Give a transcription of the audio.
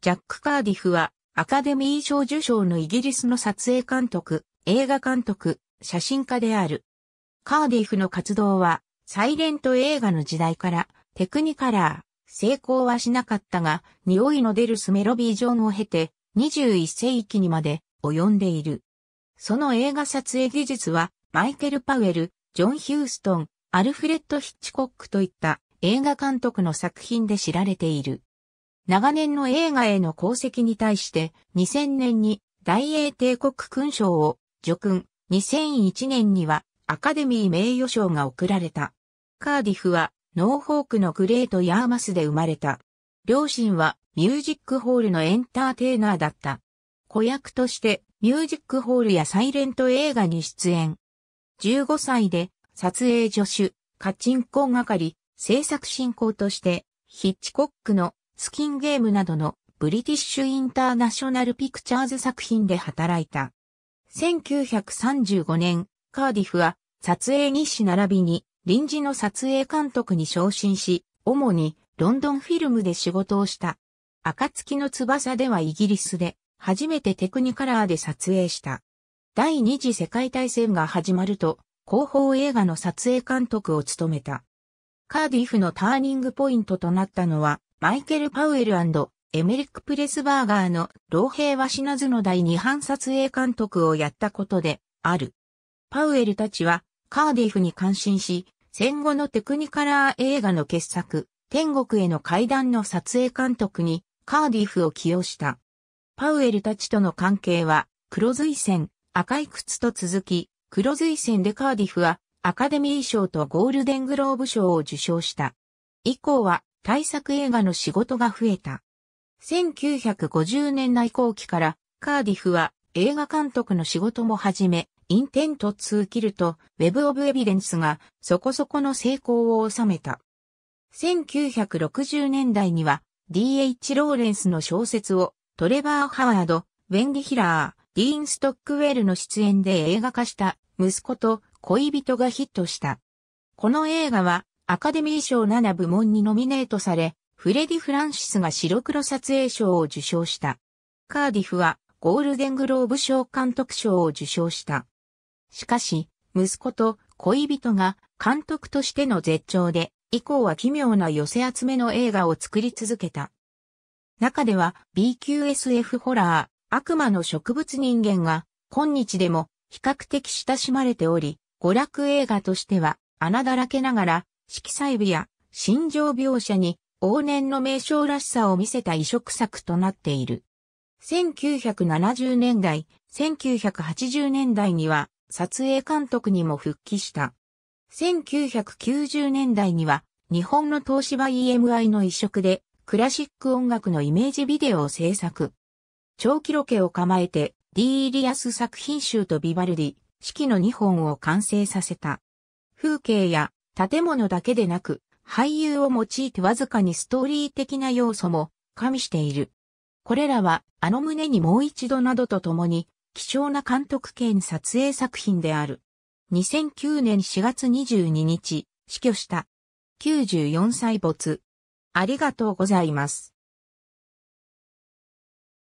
ジャック・カーディフは、アカデミー賞受賞のイギリスの撮影監督、映画監督、写真家である。カーディフの活動は、サイレント映画の時代から、テクニカラー、成功はしなかったが、匂いの出るスメロビージョンを経て、21世紀にまで及んでいる。その映画撮影技術は、マイケル・パウエル、ジョン・ヒューストン、アルフレッド・ヒッチコックといった映画監督の作品で知られている。長年の映画への功績に対して2000年に大英帝国勲章を叙勲、2001年にはアカデミー名誉賞が贈られた。カーディフはノーフォークのグレート・ヤーマスで生まれた。両親はミュージックホールのエンターテイナーだった。子役としてミュージックホールやサイレント映画に出演。15歳で撮影助手、カチンコ係、制作進行としてヒッチコックのスキンゲームなどのブリティッシュインターナショナルピクチャーズ作品で働いた。1935年、カーディフは撮影日誌並びに臨時の撮影監督に昇進し、主にロンドンフィルムで仕事をした。暁の翼ではイギリスで初めてテクニカラーで撮影した。第二次世界大戦が始まると広報映画の撮影監督を務めた。カーディフのターニングポイントとなったのはマイケル・パウエルエメリック・プレスバーガーの老兵は死なずの第二版撮影監督をやったことである。パウエルたちはカーディフに感心し、戦後のテクニカラー映画の傑作、天国への階段の撮影監督にカーディフを起用した。パウエルたちとの関係は、黒髄線、赤い靴と続き、黒髄線でカーディフはアカデミー賞とゴールデングローブ賞を受賞した。以降は対策映画の仕事が増えた。1950年代後期からカーディフは映画監督の仕事も始め、インテント2キルとウェブオブエビデンスがそこそこの成功を収めた。1960年代には D.H. ローレンスの小説をトレバー・ハワード、ウェンディ・ヒラー、ディーン・ストックウェルの出演で映画化した息子と恋人がヒットした。この映画はアカデミー賞7部門にノミネートされ、フレディ・フランシスが白黒撮影賞を受賞した。カーディフはゴールデングローブ賞監督賞を受賞した。しかし、息子と恋人が監督としての絶頂で、以降は奇妙な寄せ集めの映画を作り続けた。中では B q SF ホラー、悪魔の植物人間が今日でも比較的親しまれており、娯楽映画としては穴だらけながら色彩部や心情描写に往年の名称らしさを見せた移植作となっている。1970年代、1980年代には撮影監督にも復帰した。1990年代には日本の東芝 EMI の移植でクラシック音楽のイメージビデオを制作。長期ロケを構えてディーリアス作品集とビバルディ、式の2本を完成させた。風景や建物だけでなく、俳優を用いてわずかにストーリー的な要素も加味している。これらは、あの胸にもう一度などとともに、貴重な監督兼撮影作品である。2009年4月22日、死去した。94歳没。ありがとうございます。